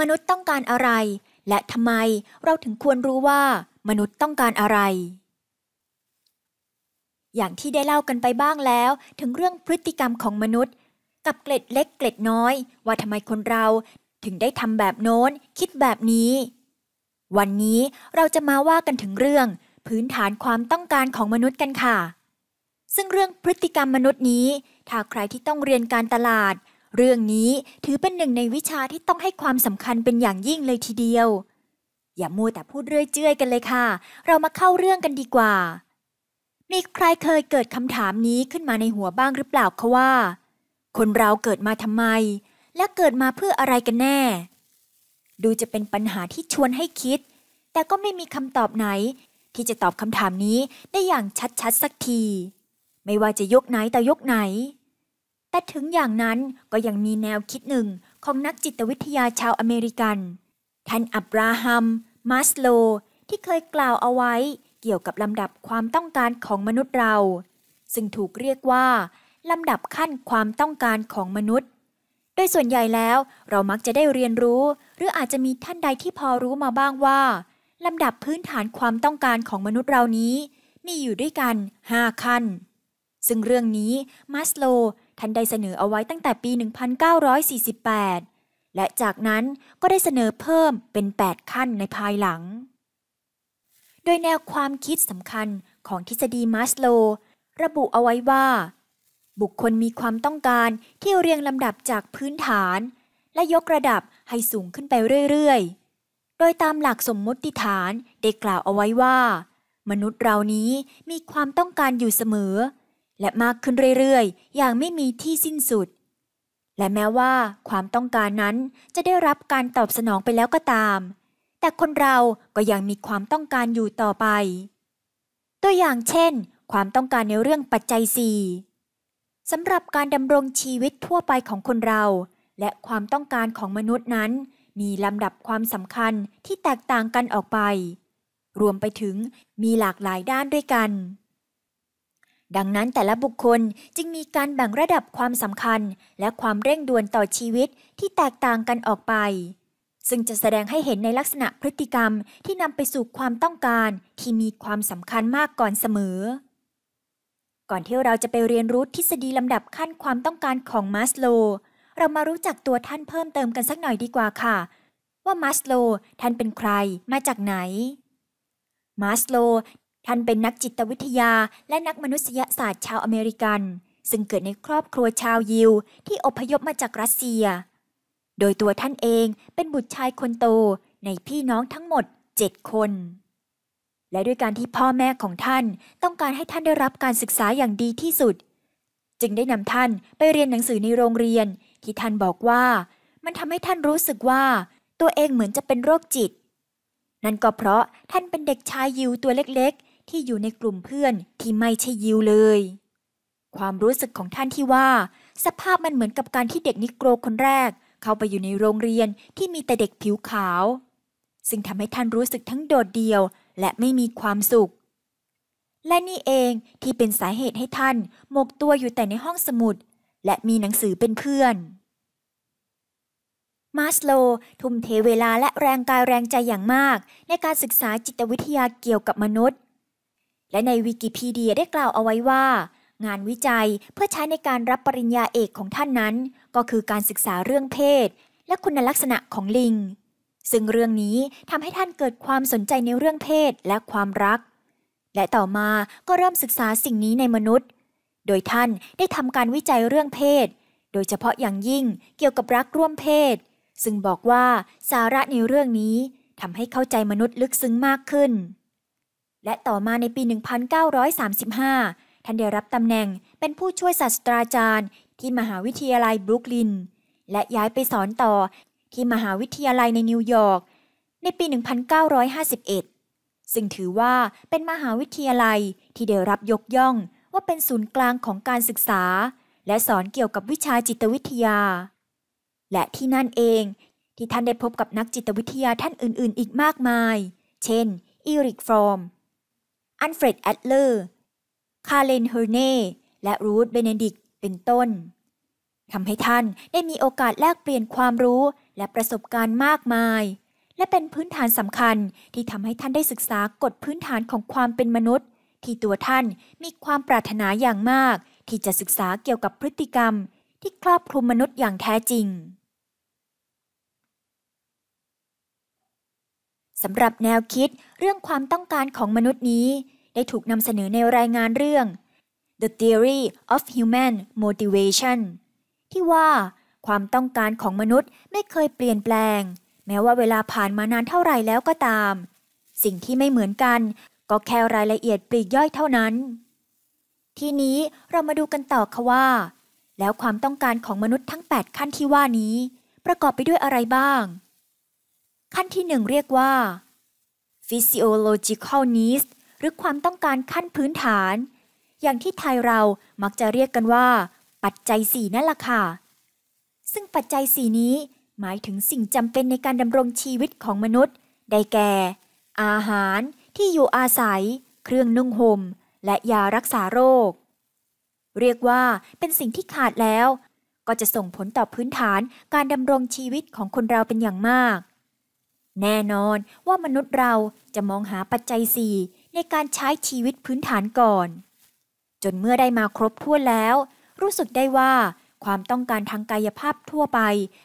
มนุษย์ต้องการอะไร และทำไมเราถึงควรรู้ว่ามนุษย์ต้องการอะไร อย่างที่ได้เล่ากันไปบ้างแล้ว ถึงเรื่องพฤติกรรมของมนุษย์ กับเกล็ดเล็กเกล็ดน้อย ว่าทำไมคนเรา ถึงได้ทำแบบโน้นคิดแบบนี้ วันนี้เราจะมาว่ากันถึงเรื่องพื้นฐานความต้องการของมนุษย์ กันค่ะ ซึ่งเรื่องพฤติกรรมมนุษย์นี้ถ้าใครที่ต้องเรียนการตลาดเรื่องนี้ถือเป็นหนึ่งในวิชาที่ต้องให้ความสำคัญเป็นอย่างยิ่งเลยทีเดียว อย่ามัวแต่พูดเรื่อยเจื้อยกันเลยค่ะ เรามาเข้าเรื่องกันดีกว่า มีใครเคยเกิดคำถามนี้ขึ้นมาในหัวบ้างหรือเปล่าคะว่า คนเราเกิดมาทำไม และเกิดมาเพื่ออะไรกันแน่ ดูจะเป็นปัญหาที่ชวนให้คิด แต่ก็ไม่มีคำตอบไหน ที่จะตอบคำถามนี้ได้อย่างชัดๆสักที ไม่ว่าจะยกไหนแต่ยกไหนแต่ถึงอย่างนั้นก็ยังมีแนวคิดหนึ่งของนักจิตวิทยาชาวอเมริกันท่านอับราฮัมมัสโลที่เคยกล่าวเอาไว้ เกี่ยวกับลำดับความต้องการของมนุษย์เรา ซึ่งถูกเรียกว่า ลำดับขั้นความต้องการของมนุษย์ โดยส่วนใหญ่แล้วเรามักจะได้เรียนรู้ หรืออาจจะมีท่านใดที่พอรู้มาบ้างว่าลำดับพื้นฐานความต้องการของมนุษย์เรานี้ มีอยู่ด้วยกัน 5 ขั้น ซึ่งเรื่องนี้มัสโลท่านได้เสนอเอาไว้ตั้งแต่ปี 1948 และจากนั้นก็ได้เสนอเพิ่มเป็น 8 ขั้นในภายหลัง โดยแนวความคิดสำคัญของทฤษฎีมัสโล ระบุเอาไว้ว่า บุคคลมีความต้องการที่เรียงลำดับจากพื้นฐาน และยกระดับให้สูงขึ้นไปเรื่อยๆ โดยตามหลักสมมติฐานได้กล่าวเอาไว้ว่า มนุษย์เรานี้มีความต้องการอยู่เสมอและมากขึ้นเรื่อยๆ อย่างไม่มีที่สิ้นสุด และแม้ว่า ความต้องการนั้นจะได้รับการตอบสนองไปแล้วก็ตาม แต่คนเราก็ยังมีความต้องการอยู่ต่อไป ตัวอย่างเช่น ความต้องการในเรื่องปัจจัยสี่สำหรับการดำรงชีวิตทั่วไปของคนเรา และความต้องการของมนุษย์นั้น มีลำดับความสำคัญที่แตกต่างกันออกไป รวมไปถึงมีหลากหลายด้านด้วยกันดังนั้นแต่ละบุคคลจึงมีการแบ่งระดับความสำคัญและความเร่งด่วนต่อชีวิตที่แตกต่างกันออกไป ซึ่งจะแสดงให้เห็นในลักษณะพฤติกรรมที่นำไปสู่ความต้องการที่มีความสำคัญมากก่อนเสมอ ก่อนที่เราจะไปเรียนรู้ทฤษฎีลำดับขั้นความต้องการของมัสโลเรามารู้จักตัวท่านเพิ่มเติมกันสักหน่อยดีกว่าค่ะ ว่ามัสโลท่านเป็นใครมาจากไหนมัสโลท่านเป็นนักจิตวิทยาและนักมนุษยศาสตร์ชาวอเมริกัน ซึ่งเกิดในครอบครัวชาวยิวที่อพยพมาจากรัสเซีย โดยตัวท่านเองเป็นบุตรชายคนโตในพี่น้องทั้งหมด 7 คน และด้วยการที่พ่อแม่ของท่านต้องการให้ท่านได้รับการศึกษาอย่างดีที่สุด จึงได้นำท่านไปเรียนหนังสือในโรงเรียนที่ท่านบอกว่า มันทำให้ท่านรู้สึกว่าตัวเองเหมือนจะเป็นโรคจิต นั่นก็เพราะท่านเป็นเด็กชายยิวตัวเล็กๆที่อยู่ในกลุ่มเพื่อนที่ไม่ใช่ยิวเลย ความรู้สึกของท่านที่ว่า สภาพมันเหมือนกับการที่เด็กนิกโกรคนแรก เข้าไปอยู่ในโรงเรียนที่มีแต่เด็กผิวขาว ซึ่งทำให้ท่านรู้สึกทั้งโดดเดี่ยวและไม่มีความสุข และนี่เองที่เป็นสาเหตุให้ท่านหมกตัวอยู่แต่ในห้องสมุด และมีหนังสือเป็นเพื่อน มาสโลทุ่มเทเวลาและแรงกายแรงใจอย่างมาก ในการศึกษาจิตวิทยาเกี่ยวกับมนุษย์และในวิกิพีเดียได้กล่าวเอาไว้ว่า งานวิจัยเพื่อใช้ในการรับปริญญาเอกของท่านนั้น ก็คือการศึกษาเรื่องเพศ และคุณลักษณะของลิง ซึ่งเรื่องนี้ทำให้ท่านเกิดความสนใจในเรื่องเพศและความรัก และต่อมาก็เริ่มศึกษาสิ่งนี้ในมนุษย์ โดยท่านได้ทำการวิจัยเรื่องเพศ โดยเฉพาะอย่างยิ่งเกี่ยวกับรักร่วมเพศ ซึ่งบอกว่าสาระในเรื่องนี้ทำให้เข้าใจมนุษย์ลึกซึ้งมากขึ้นและต่อมาในปี 1935 ท่านได้รับตำแหน่งเป็นผู้ช่วยศาสตราจารย์ ที่มหาวิทยาลัยบรุกลิน และย้ายไปสอนต่อที่มหาวิทยาลัยในนิวยอร์ก ในปี 1951 ซึ่งถือว่าเป็นมหาวิทยาลัยที่ได้รับยกย่องว่าเป็นศูนย์กลางของการศึกษา และสอนเกี่ยวกับวิชาจิตวิทยา และที่นั่นเองที่ท่านได้พบกับนักจิตวิทยาท่านอื่น ๆ อีกมากมาย เช่น อีริกฟรอมอันเฟรดแอดเลอร์คาเลนเฮอร์เน่และรูธเบเนดิกเป็นต้น ทำให้ท่านได้มีโอกาสแลกเปลี่ยนความรู้และประสบการณ์มากมาย และเป็นพื้นฐานสำคัญที่ทำให้ท่านได้ศึกษากฎพื้นฐานของความเป็นมนุษย์ ที่ตัวท่านมีความปรารถนาอย่างมาก ที่จะศึกษาเกี่ยวกับพฤติกรรมที่ครอบคลุมมนุษย์อย่างแท้จริงสำหรับแนวคิดเรื่องความต้องการของมนุษย์นี้ได้ถูกนำเสนอในรายงานเรื่อง The Theory of Human Motivation ที่ว่า ความต้องการของมนุษย์ไม่เคยเปลี่ยนแปลง แม้ว่าเวลาผ่านมานานเท่าไรแล้วก็ตาม สิ่งที่ไม่เหมือนกัน ก็แค่รายละเอียดปลีกย่อยเท่านั้น ทีนี้เรามาดูกันต่อค่ะว่า แล้วความต้องการของมนุษย์ทั้ง 8 ขั้นที่ว่านี้ ประกอบไปด้วยอะไรบ้างขั้นที่หนึ่งเรียกว่า physiological needs หรือความต้องการขั้นพื้นฐาน อย่างที่ไทยเรามักจะเรียกกันว่า ปัจจัยสี่นั่นละค่ะ ซึ่งปัจจัยสี่นี้หมายถึงสิ่งจำเป็นในการดำรงชีวิตของมนุษย์ ได้แก่ อาหาร ที่อยู่อาศัย เครื่องนุ่งห่ม และยารักษาโรค เรียกว่าเป็นสิ่งที่ขาดแล้วก็จะส่งผลต่อพื้นฐานการดำรงชีวิตของคนเราเป็นอย่างมากแน่นอนว่ามนุษย์เราจะมองหาปัจจัยสี่ในการใช้ชีวิตพื้นฐานก่อน จนเมื่อได้มาครบทั่วแล้ว รู้สึกได้ว่าความต้องการทางกายภาพทั่วไป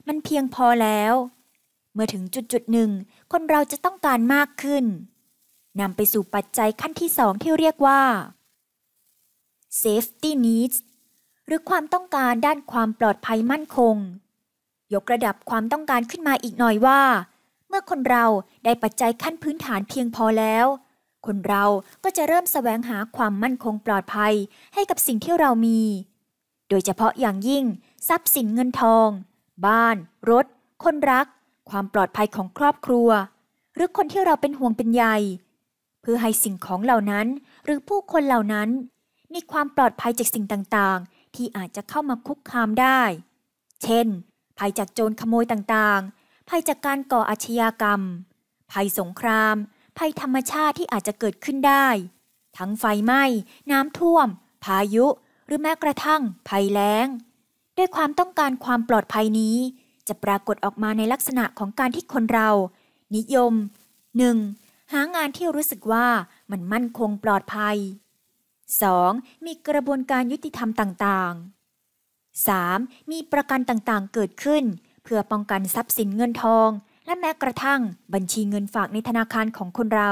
มันเพียงพอแล้ว เมื่อถึงจุดจุดหนึ่งคนเราจะต้องการมากขึ้นนำไปสู่ปัจจัยขั้นที่สองที่เรียกว่า safety needs หรือความต้องการด้านความปลอดภัยมั่นคง ยกระดับความต้องการขึ้นมาอีกหน่อยว่ามื่อคนเราได้ปัจจัยขั้นพื้นฐานเพียงพอแล้ว คนเราก็จะเริ่มสแสวงหาความมั่นคงปลอดภัยให้กับสิ่งที่เรามี โดยเฉพาะอย่างยิ่ง ทรัพย์สินเงินทอง บ้าน รถ คนรัก ความปลอดภัยของครอบครัว หรือคนที่เราเป็นห่วงเป็นใยเพื่อให้สิ่งของเหล่านั้น หรือผู้คนเหล่านั้น มีความปลอดภัยจากสิ่งต่างๆ ที่อาจจะเข้ามาคุกคามได้ เช่นภัยจากโจรขโมยต่างๆภัยจากการก่ออาชญากรรม ภัยสงคราม ภัยธรรมชาติที่อาจจะเกิดขึ้นได้ ทั้งไฟไหม้ น้ำท่วม พายุ หรือแม้กระทั่ง ภัยแล้ง ด้วยความต้องการความปลอดภัยนี้ จะปรากฏออกมาในลักษณะของการที่คนเรา นิยม 1. หางานที่รู้สึกว่ามันมั่นคงปลอดภัย 2. มีกระบวนการยุติธรรมต่าง ๆ 3. มีประกันต่างๆเกิดขึ้นเพื่อป้องกันทรัพย์สินเงินทอง และแม้กระทั่งบัญชีเงินฝากในธนาคารของคนเรา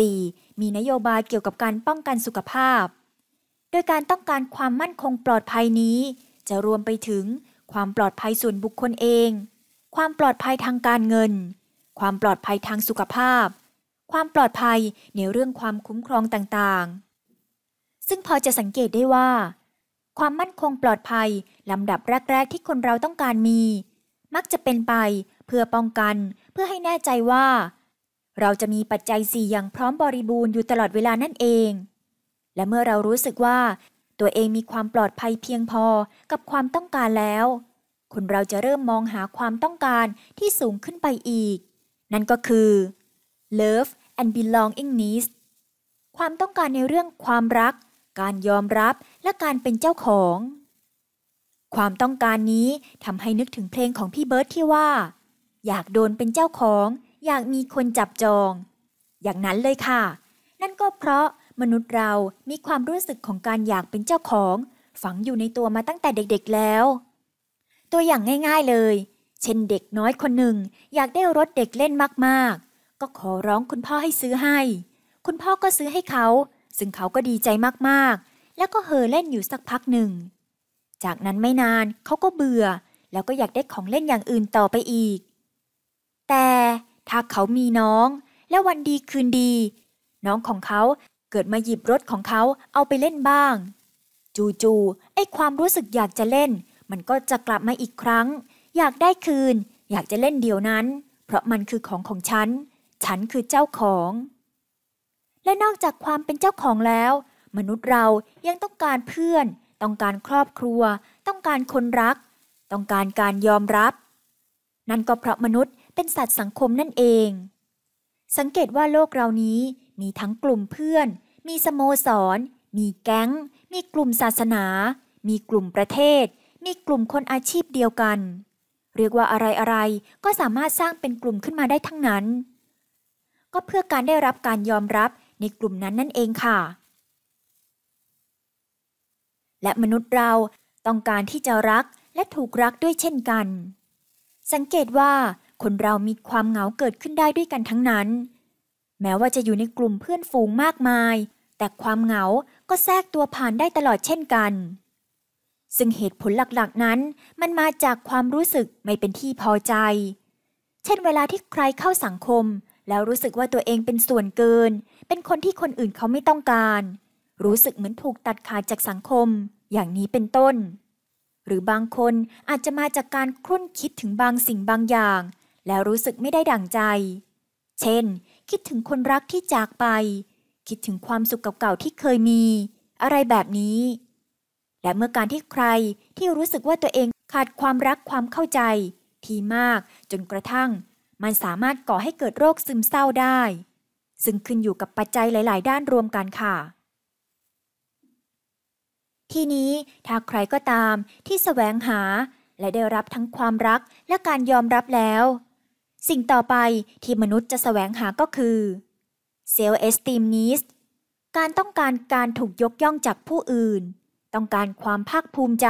4. มีนโยบายเกี่ยวกับการป้องกันสุขภาพ โดยการต้องการความมั่นคงปลอดภัยนี้ จะรวมไปถึงความปลอดภัยส่วนบุคคลเอง ความปลอดภัยทางการเงิน ความปลอดภัยทางสุขภาพ ความปลอดภัยในเรื่องความคุ้มครองต่างๆ ซึ่งพอจะสังเกตได้ว่าความมั่นคงปลอดภัย ลำดับแรก ๆที่คนเราต้องการมี มักจะเป็นไปเพื่อป้องกัน เพื่อให้แน่ใจว่า เราจะมีปัจจัยสี่อย่างพร้อมบริบูรณ์อยู่ตลอดเวลานั่นเอง และเมื่อเรารู้สึกว่า ตัวเองมีความปลอดภัยเพียงพอกับความต้องการแล้ว คนเราจะเริ่มมองหาความต้องการที่สูงขึ้นไปอีก นั่นก็คือ love and belongingness ความต้องการในเรื่องความรักการยอมรับและการเป็นเจ้าของ ความต้องการนี้ทำให้นึกถึงเพลงของพี่เบิร์ตที่ว่า อยากโดนเป็นเจ้าของ อยากมีคนจับจอง อย่างนั้นเลยค่ะ นั่นก็เพราะ มนุษย์เรามีความรู้สึกของการอยากเป็นเจ้าของ ฝังอยู่ในตัวมาตั้งแต่เด็ก ๆแล้ว ตัวอย่างง่ายๆเลย เช่นเด็กน้อยคนหนึ่งอยากได้รถเด็กเล่นมากๆ ก็ขอร้องคุณพ่อให้ซื้อให้ คุณพ่อก็ซื้อให้เขาซึ่งเขาก็ดีใจมากๆ แล้วก็เห่อเล่นอยู่สักพักหนึ่ง จากนั้นไม่นานเขาก็เบื่อ แล้วก็อยากได้ของเล่นอย่างอื่นต่อไปอีก แต่ถ้าเขามีน้องและวันดีคืนดี น้องของเขาเกิดมาหยิบรถของเขาเอาไปเล่นบ้าง จูจูไอความรู้สึกอยากจะเล่น มันก็จะกลับมาอีกครั้ง อยากได้คืนอยากจะเล่นเดี๋ยวนั้น เพราะมันคือของของฉัน ฉันคือเจ้าของและนอกจากความเป็นเจ้าของแล้ว มนุษย์เรายังต้องการเพื่อน ต้องการครอบครัว ต้องการคนรัก ต้องการการยอมรับ นั่นก็เพราะมนุษย์เป็นสัตว์สังคมนั่นเอง สังเกตว่าโลกเรานี้มีทั้งกลุ่มเพื่อน มีสโมสร มีแก๊งมีกลุ่มศาสนา มีกลุ่มประเทศ มีกลุ่มคนอาชีพเดียวกัน เรียกว่าอะไรอะไรก็สามารถสร้างเป็นกลุ่มขึ้นมาได้ทั้งนั้น ก็เพื่อการได้รับการยอมรับในกลุ่มนั้นนั่นเองค่ะ และมนุษย์เราต้องการที่จะรักและถูกรักด้วยเช่นกัน สังเกตว่า คนเรามีความเหงาเกิดขึ้นได้ด้วยกันทั้งนั้น แม้ว่าจะอยู่ในกลุ่มเพื่อนฝูงมากมาย แต่ความเหงาก็แทรกตัวผ่านได้ตลอดเช่นกัน ซึ่งเหตุผลหลักๆนั้นมันมาจากความรู้สึกไม่เป็นที่พอใจ เช่น เวลาที่ใครเข้าสังคมแล้วรู้สึกว่าตัวเองเป็นส่วนเกิน เป็นคนที่คนอื่นเขาไม่ต้องการ รู้สึกเหมือนถูกตัดขาดจากสังคม อย่างนี้เป็นต้น หรือบางคนอาจจะมาจากการคุ้นคิดถึงบางสิ่งบางอย่าง แล้วรู้สึกไม่ได้ดั่งใจ เช่น คิดถึงคนรักที่จากไป คิดถึงความสุขเก่าๆที่เคยมี อะไรแบบนี้ และเมื่อการที่ใครที่รู้สึกว่าตัวเองขาดความรักความเข้าใจ ทีมากจนกระทั่งมันสามารถก่อให้เกิดโรคซึมเศร้าได้ ซึ่งขึ้นอยู่กับปัจจัยหลาย ๆ ด้านรวมกันค่ะ ทีนี้ถ้าใครก็ตามที่สแสวงหาและได้รับทั้งความรักและการยอมรับแล้ว สิ่งต่อไปที่มนุษย์จะสแสวงหาก็คือเซลเอสติมนิสการต้องการการถูกยกย่องจากผู้อื่น ต้องการความภาคภูมิใจ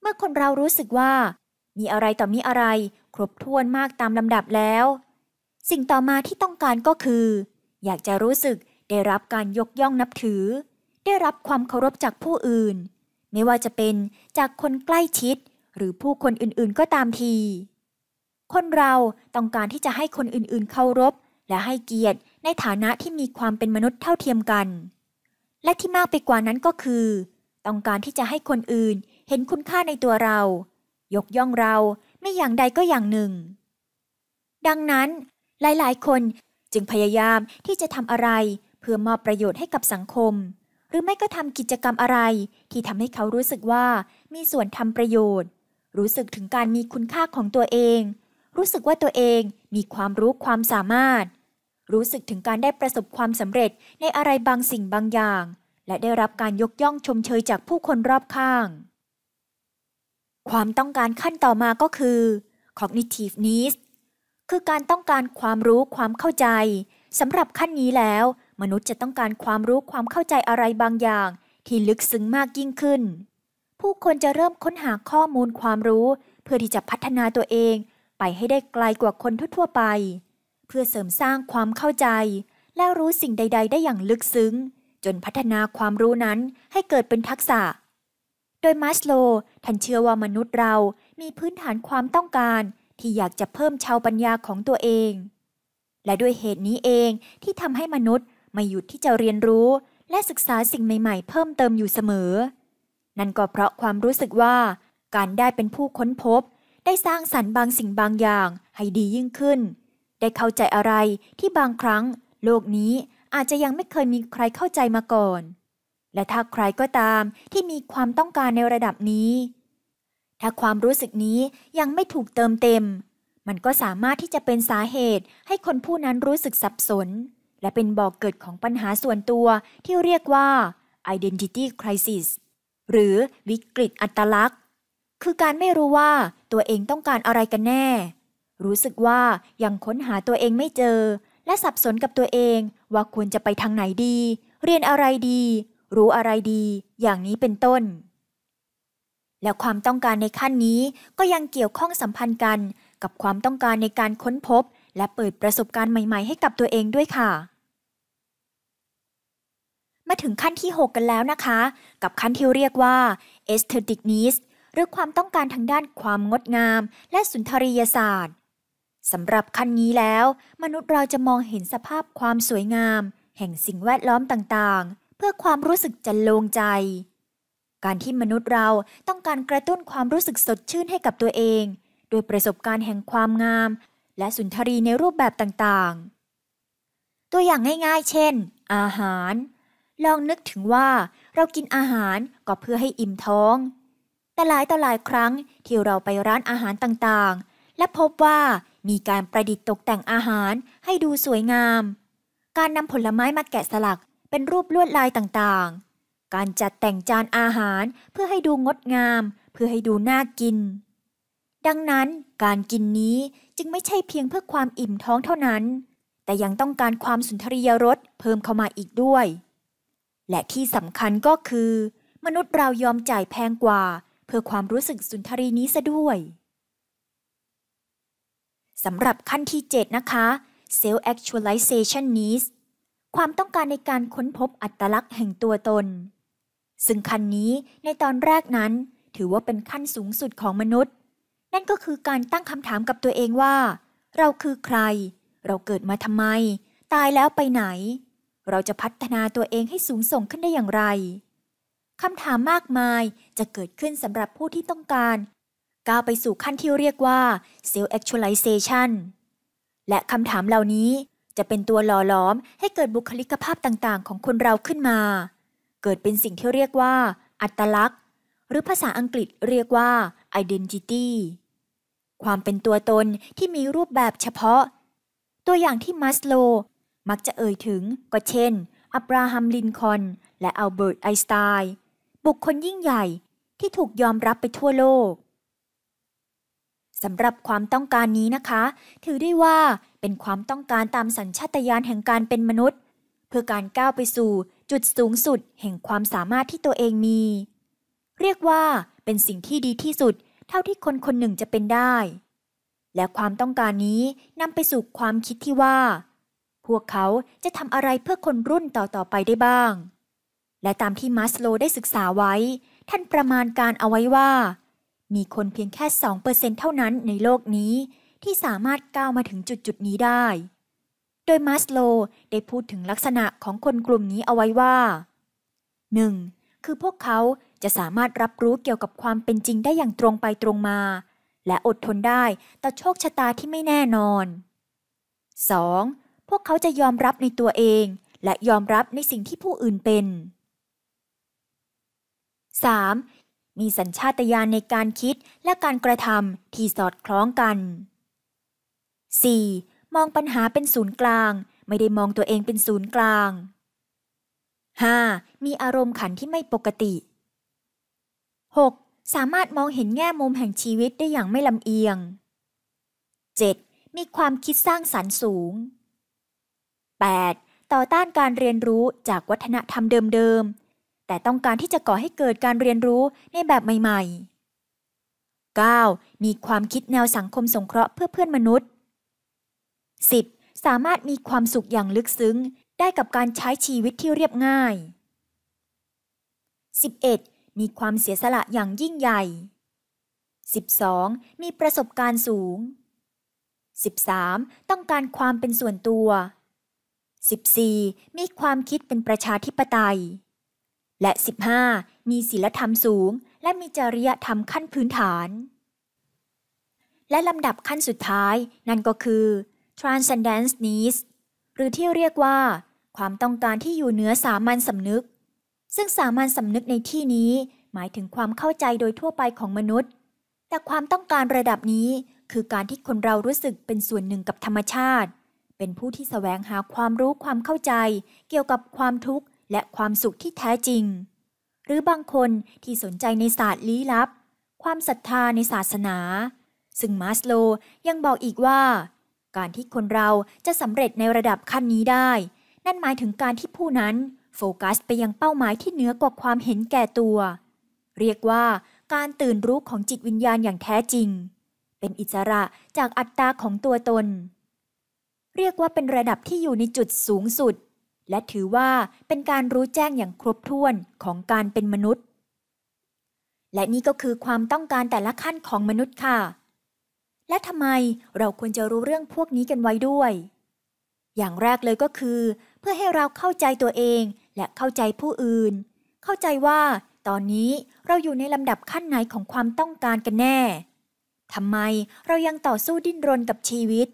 เมื่อคนเรารู้สึกว่ามีอะไรต่อมีอะไรครบถ้วนมากตามลำดับแล้ว สิ่งต่อมาที่ต้องการก็คือ อยากจะรู้สึกได้รับการยกย่องนับถือ ได้รับความเคารพจากผู้อื่น ไม่ว่าจะเป็นจากคนใกล้ชิด หรือผู้คนอื่นๆก็ตามที คนเราต้องการที่จะให้คนอื่นๆเคารพและให้เกียรติในฐานะที่มีความเป็นมนุษย์เท่าเทียมกัน และที่มากไปกว่านั้นก็คือ ต้องการที่จะให้คนอื่นเห็นคุณค่าในตัวเรา ยกย่องเราไม่อย่างใดก็อย่างหนึ่ง ดังนั้น หลายๆ คนจึงพยายามที่จะทำอะไรเพื่อมอบประโยชน์ให้กับสังคม หรือไม่ก็ทำกิจกรรมอะไรที่ทำให้เขารู้สึกว่ามีส่วนทำประโยชน์ รู้สึกถึงการมีคุณค่าของตัวเอง รู้สึกว่าตัวเองมีความรู้ความสามารถ รู้สึกถึงการได้ประสบความสำเร็จในอะไรบางสิ่งบางอย่าง และได้รับการยกย่องชมเชยจากผู้คนรอบข้างความต้องการขั้นต่อมาก็คือ cognitive needs คือการต้องการความรู้ความเข้าใจสำหรับขั้นนี้แล้ว มนุษย์จะต้องการความรู้ความเข้าใจอะไรบางอย่าง ที่ลึกซึ้งมากยิ่งขึ้น ผู้คนจะเริ่มค้นหาข้อมูลความรู้ เพื่อที่จะพัฒนาตัวเองไปให้ได้ไกลกว่าคนทั่วๆไป เพื่อเสริมสร้างความเข้าใจ และรู้สิ่งใด ๆ ได้อย่างลึกซึ้งจนพัฒนาความรู้นั้นให้เกิดเป็นทักษะโดยมัสโลท่านเชื่อว่ามนุษย์เรามีพื้นฐานความต้องการที่อยากจะเพิ่มชาวปัญญาของตัวเอง และด้วยเหตุนี้เองที่ทำให้มนุษย์ไม่หยุดที่จะเรียนรู้ และศึกษาสิ่งใหม่ๆเพิ่มเติมอยู่เสมอ นั่นก็เพราะความรู้สึกว่า การได้เป็นผู้ค้นพบ ได้สร้างสรรค์บางสิ่งบางอย่างให้ดียิ่งขึ้น ได้เข้าใจอะไรที่บางครั้ง โลกนี้อาจจะยังไม่เคยมีใครเข้าใจมาก่อนและถ้าใครก็ตามที่มีความต้องการในระดับนี้ ถ้าความรู้สึกนี้ยังไม่ถูกเติมเต็ม มันก็สามารถที่จะเป็นสาเหตุ ให้คนผู้นั้นรู้สึกสับสน และเป็นบ่อกเกิดของปัญหาส่วนตัวที่เรียกว่า identity crisis หรือวิกฤตอัตลักษณ์ คือการไม่รู้ว่าตัวเองต้องการอะไรกันแน่ รู้สึกว่ายังค้นหาตัวเองไม่เจอ และสับสนกับตัวเอง ว่าควรจะไปทางไหนดี เรียนอะไรดีรู้อะไรดี อย่างนี้เป็นต้น และความต้องการในขั้นนี้ก็ยังเกี่ยวข้องสัมพันธ์กันกับความต้องการในการค้นพบ และเปิดประสบการณ์ใหม่ๆให้กับตัวเองด้วยค่ะ มาถึงขั้นที่ 6 กันแล้วนะคะ กับขั้นที่เรียกว่า aesthetic needs หรือความต้องการทางด้านความงดงามและสุนทรียศาสตร์สำหรับขั้นนี้แล้ว มนุษย์เราจะมองเห็นสภาพความสวยงาม แห่งสิ่งแวดล้อมต่างๆเพื่อความรู้สึกจันโลงใจ การที่มนุษย์เราต้องการกระตุ้นความรู้สึกสดชื่นให้กับตัวเอง โดยประสบการณ์แห่งความงามและสุนทรีในรูปแบบต่างๆ ตัวอย่างง่ายๆ เช่น อาหาร ลองนึกถึงว่า เรากินอาหาร ก็เพื่อให้อิ่มท้อง แต่หลายต่อหลายครั้งที่เราไปร้านอาหารต่างๆ และพบว่ามีการประดิษฐ์ตกแต่งอาหารให้ดูสวยงาม การนำผลไม้มาแกะสลักเป็นรูปลวดลายต่างๆ การจัดแต่งจานอาหารเพื่อให้ดูงดงาม เพื่อให้ดูน่ากิน ดังนั้นการกินนี้จึงไม่ใช่เพียงเพื่อความอิ่มท้องเท่านั้น แต่ยังต้องการความสุนทรียรสเพิ่มเข้ามาอีกด้วย และที่สำคัญก็คือ มนุษย์เรายอมจ่ายแพงกว่าเพื่อความรู้สึกสุนทรีนี้ซะด้วยสำหรับขั้นที่ 7 นะคะ Self Actualization Needs ความต้องการในการค้นพบอัตลักษณ์แห่งตัวตน ซึ่งขั้นนี้ในตอนแรกนั้น ถือว่าเป็นขั้นสูงสุดของมนุษย์ นั่นก็คือการตั้งคำถามกับตัวเองว่า เราคือใคร เราเกิดมาทำไม ตายแล้วไปไหน เราจะพัฒนาตัวเองให้สูงส่งขึ้นได้อย่างไร คำถามมากมายจะเกิดขึ้นสำหรับผู้ที่ต้องการก้าวไปสู่ขั้นที่เรียกว่า self actualization และคำถามเหล่านี้จะเป็นตัวหล่อล้อมให้เกิดบุคลิกภาพต่างๆ ของคนเราขึ้นมา เกิดเป็นสิ่งที่เรียกว่า อัตลักษณ์ หรือภาษาอังกฤษเรียกว่า identity ความเป็นตัวตนที่มีรูปแบบเฉพาะ ตัวอย่างที่มัสโล มักจะเอ่ยถึงก็เช่น อับราฮัมลินคอนและอัลเบิร์ตไอน์สไตน์บุคคลยิ่งใหญ่ที่ถูกยอมรับไปทั่วโลกสำหรับความต้องการนี้นะคะ ถือได้ว่า เป็นความต้องการตามสัญชาตญาณแห่งการเป็นมนุษย์ เพื่อการก้าวไปสู่จุดสูงสุดแห่งความสามารถที่ตัวเองมี เรียกว่า เป็นสิ่งที่ดีที่สุด เท่าที่คนคนหนึ่งจะเป็นได้ และความต้องการนี้นำไปสู่ความคิดที่ว่า พวกเขาจะทำอะไรเพื่อคนรุ่นต่อๆไปได้บ้าง และตามที่มัสโลได้ศึกษาไว้ ท่านประมาณการเอาไว้ว่ามีคนเพียงแค่2%เเท่านั้นในโลกนี้ที่สามารถก้าวมาถึงจุดจุดนี้ได้ โดยมัสโลได้พูดถึงลักษณะของคนกลุ่มนี้เอาไว้ว่า 1. คือพวกเขาจะสามารถรับรู้เกี่ยวกับความเป็นจริงได้อย่างตรงไปตรงมา และอดทนได้ต่อโชคชะตาที่ไม่แน่นอน 2. พวกเขาจะยอมรับในตัวเอง และยอมรับในสิ่งที่ผู้อื่นเป็น 3. มีสัญชาตญาณในการคิดและการกระทำที่สอดคล้องกัน 4. มองปัญหาเป็นศูนย์กลาง ไม่ได้มองตัวเองเป็นศูนย์กลาง 5. มีอารมณ์ขันที่ไม่ปกติ 6. สามารถมองเห็นแง่มุมแห่งชีวิตได้อย่างไม่ลำเอียง 7. มีความคิดสร้างสรรค์สูง 8. ต่อต้านการเรียนรู้จากวัฒนธรรมเดิมๆแต่ต้องการที่จะก่อให้เกิดการเรียนรู้ในแบบใหม่ ๆ 9. มีความคิดแนวสังคมสงเคราะห์เพื่อเพื่อนมนุษย์ 10. สามารถมีความสุขอย่างลึกซึ้ง ได้กับการใช้ชีวิตที่เรียบง่าย 11. มีความเสียสละอย่างยิ่งใหญ่ 12. มีประสบการณ์สูง 13. ต้องการความเป็นส่วนตัว 14. มีความคิดเป็นประชาธิปไตยและ 15. มีศีลธรรมสูง และมีจริยธรรมขั้นพื้นฐาน และลำดับขั้นสุดท้ายนั่นก็คือ transcendence needs หรือที่เรียกว่า ความต้องการที่อยู่เหนือสามัญสำนึก ซึ่งสามัญสำนึกในที่นี้หมายถึงความเข้าใจโดยทั่วไปของมนุษย์ แต่ความต้องการระดับนี้คือการที่คนเรารู้สึกเป็นส่วนหนึ่งกับธรรมชาติ เป็นผู้ที่สแสวงหาความรู้ความเข้าใจ เกี่ยวกับความทุกข์และความสุขที่แท้จริง หรือบางคนที่สนใจในศาสตร์ลี้ลับ ความศรัทธาในศาสนา ซึ่งมาสโลยังบอกอีกว่า การที่คนเราจะสำเร็จในระดับขั้นนี้ได้ นั่นหมายถึงการที่ผู้นั้น โฟกัสไปยังเป้าหมายที่เหนือกว่าความเห็นแก่ตัว เรียกว่าการตื่นรู้ของจิตวิญญาณอย่างแท้จริง เป็นอิสระจากอัตตาของตัวตน เรียกว่าเป็นระดับที่อยู่ในจุดสูงสุดและถือว่าเป็นการรู้แจ้งอย่างครบถ้วนของการเป็นมนุษย์ และนี่ก็คือความต้องการแต่ละขั้นของมนุษย์ค่ะ และทำไมเราควรจะรู้เรื่องพวกนี้กันไว้ด้วย อย่างแรกเลยก็คือ เพื่อให้เราเข้าใจตัวเองและเข้าใจผู้อื่น เข้าใจว่า ตอนนี้เราอยู่ในลำดับขั้นไหนของความต้องการกันแน่ ทำไมเรายังต่อสู้ดิ้นรนกับชีวิต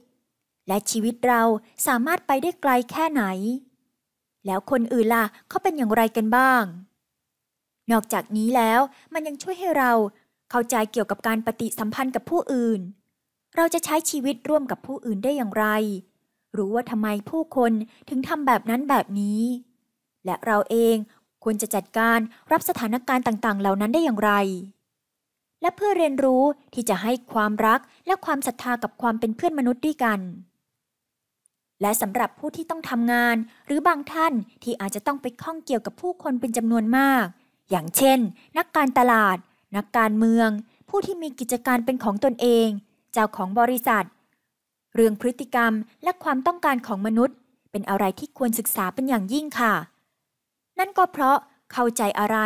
และชีวิตเราสามารถไปได้ไกลแค่ไหนแล้วคนอื่นล่ะเขาเป็นอย่างไรกันบ้าง นอกจากนี้แล้วมันยังช่วยให้เราเข้าใจเกี่ยวกับการปฏิสัมพันธ์กับผู้อื่น เราจะใช้ชีวิตร่วมกับผู้อื่นได้อย่างไรรู้ว่าทำไมผู้คนถึงทำแบบนั้นแบบนี้ และเราเองควรจะจัดการรับสถานการณ์ต่างๆ เหล่านั้นได้อย่างไร และเพื่อเรียนรู้ที่จะให้ความรักและความศรัทธากับความเป็นเพื่อนมนุษย์ด้วยกันและสำหรับผู้ที่ต้องทำงาน หรือบางท่านที่อาจจะต้องไปข้องเกี่ยวกับผู้คนเป็นจำนวนมาก อย่างเช่น นักการตลาด นักการเมือง ผู้ที่มีกิจการเป็นของตนเอง เจ้าของบริษัท เรื่องพฤติกรรมและความต้องการของมนุษย์ เป็นอะไรที่ควรศึกษาเป็นอย่างยิ่งค่ะ นั่นก็เพราะเข้าใจอะไร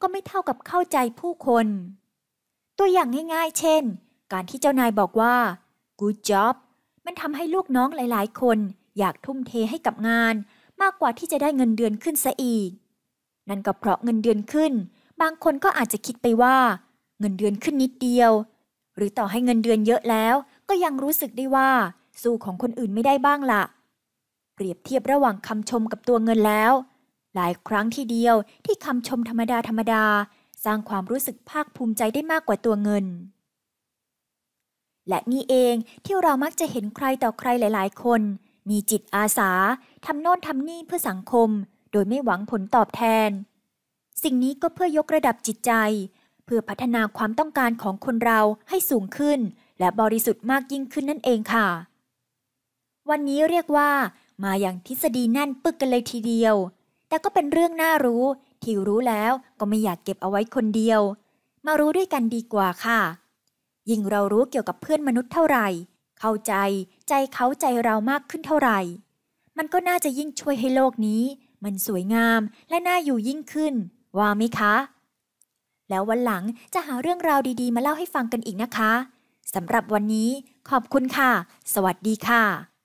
ก็ไม่เท่ากับเข้าใจผู้คน ตัวอย่างง่ายๆ เช่น การที่เจ้านายบอกว่า good job มันทำให้ลูกน้องหลาย ๆ คนอยากทุ่มเทให้กับงานมากกว่าที่จะได้เงินเดือนขึ้นซะอีก นั่นก็เพราะเงินเดือนขึ้น บางคนก็อาจจะคิดไปว่า เงินเดือนขึ้นนิดเดียว หรือต่อให้เงินเดือนเยอะแล้วก็ยังรู้สึกได้ว่าสู้ของคนอื่นไม่ได้บ้างละ่ะเปรียบเทียบระหว่างคำชมกับตัวเงินแล้ว หลายครั้งทีเดียวที่คำชมธรรมดาธรรมดา สร้างความรู้สึกภาคภูมิใจได้มากกว่าตัวเงินและนี่เองที่เรามักจะเห็นใครต่อใครหลายๆ คน มีจิตอาสาทำโน่นทำนี่เพื่อสังคม โดยไม่หวังผลตอบแทน สิ่งนี้ก็เพื่อยกระดับจิตใจ เพื่อพัฒนาความต้องการของคนเราให้สูงขึ้น และบริสุทธิ์มากยิ่งขึ้นนั่นเองค่ะ วันนี้เรียกว่า มาอย่างทฤษฎีแน่นปึกกันเลยทีเดียว แต่ก็เป็นเรื่องน่ารู้ ที่รู้แล้วก็ไม่อยากเก็บเอาไว้คนเดียว มารู้ด้วยกันดีกว่าค่ะยิ่งเรารู้เกี่ยวกับเพื่อนมนุษย์เท่าไหร่ เข้าใจใจเขาใจเรามากขึ้นเท่าไหร่ มันก็น่าจะยิ่งช่วยให้โลกนี้ มันสวยงามและน่าอยู่ยิ่งขึ้น ว่าไหมคะ แล้ววันหลังจะหาเรื่องราวดีๆมาเล่าให้ฟังกันอีกนะคะสำหรับวันนี้ขอบคุณค่ะ สวัสดีค่ะ